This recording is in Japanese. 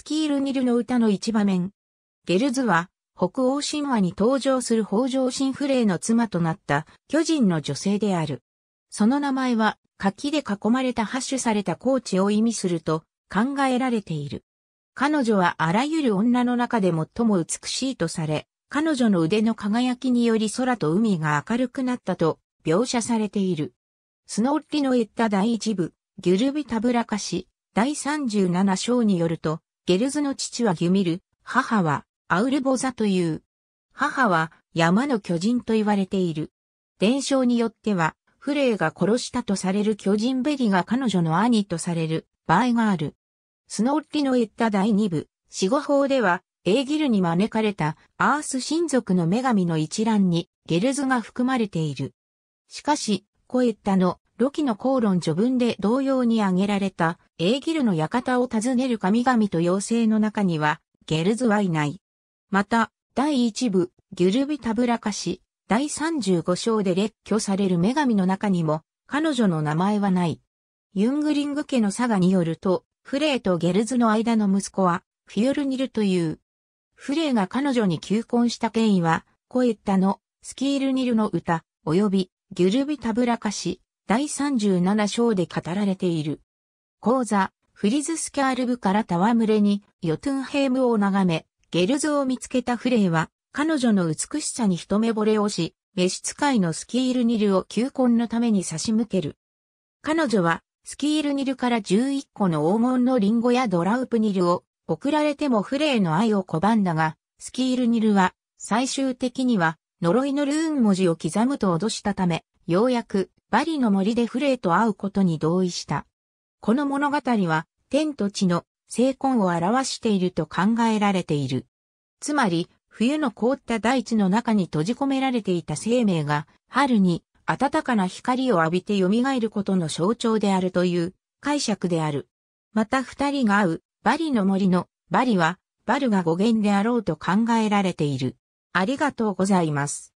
スキールニルの歌の一場面。ゲルズは、北欧神話に登場する北条神フレイの妻となった巨人の女性である。その名前は、柿で囲まれたハッシュされた高地を意味すると考えられている。彼女はあらゆる女の中で最も美しいとされ、彼女の腕の輝きにより空と海が明るくなったと描写されている。スノッリの言った第一部、ギュルビタブラカシ第37章によると、ゲルズの父はギュミル、母はアウルボザという。母は山の巨人と言われている。伝承によっては、フレイが殺したとされる巨人ベリが彼女の兄とされる場合がある。スノーリの言った第二部、死後法では、エーギルに招かれたアース親族の女神の一覧にゲルズが含まれている。しかし、コエッタのロキの口論序文で同様に挙げられた、エーギルの館を訪ねる神々と妖精の中には、ゲルズはいない。また、第1部、ギュルビタブラカシ、第35章で列挙される女神の中にも、彼女の名前はない。ユングリング家の佐賀によると、フレーとゲルズの間の息子は、フィオルニルという。フレーが彼女に求婚した権威は、コエッタの、スキールニルの歌、及び、ギュルビタブラカシ、第37章で語られている。講座、フリズスキャール部から戯れに、ヨトゥンヘームを眺め、ゲルズを見つけたフレイは、彼女の美しさに一目惚れをし、召使いのスキールニルを求婚のために差し向ける。彼女は、スキールニルから11個の黄金のリンゴやドラウプニルを送られてもフレイの愛を拒んだが、スキールニルは、最終的には呪いのルーン文字を刻むと脅したため、ようやくバリの森でフレイと会うことに同意した。この物語は、天と地の聖根を表していると考えられている。つまり、冬の凍った大地の中に閉じ込められていた生命が、春に暖かな光を浴びて蘇ることの象徴であるという解釈である。また二人が会う、バリの森の、バリは、バルが語源であろうと考えられている。ありがとうございます。